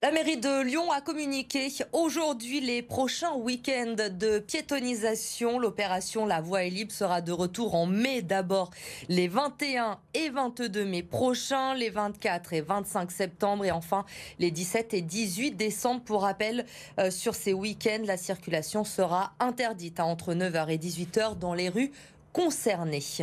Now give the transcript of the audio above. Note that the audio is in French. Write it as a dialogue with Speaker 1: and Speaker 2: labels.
Speaker 1: La mairie de Lyon a communiqué aujourd'hui les prochains week-ends de piétonnisation. L'opération La Voie est libre sera de retour en mai d'abord les 21 et 22 mai prochains, les 24 et 25 septembre et enfin les 17 et 18 décembre. Pour rappel, euh, sur ces week-ends, la circulation sera interdite hein, entre 9h et 18h dans les rues concernées.